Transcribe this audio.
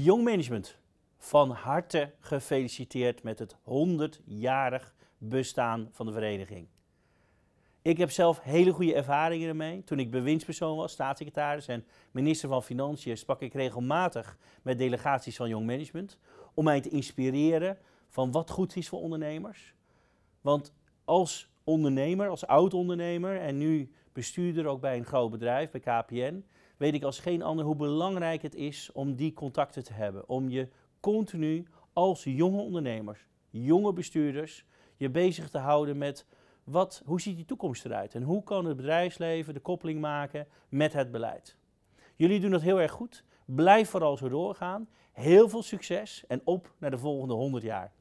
Jong Management, van harte gefeliciteerd met het 100-jarig bestaan van de vereniging. Ik heb zelf hele goede ervaringen ermee. Toen ik bewindspersoon was, staatssecretaris en minister van Financiën, sprak ik regelmatig met delegaties van Jong Management om mij te inspireren van wat goed is voor ondernemers. Want als ondernemer, als oud-ondernemer en nu bestuurder ook bij een groot bedrijf, bij KPN, weet ik als geen ander hoe belangrijk het is om die contacten te hebben. Om je continu als jonge ondernemers, jonge bestuurders, je bezig te houden met wat, hoe ziet die toekomst eruit en hoe kan het bedrijfsleven de koppeling maken met het beleid. Jullie doen dat heel erg goed. Blijf vooral zo doorgaan. Heel veel succes en op naar de volgende 100 jaar.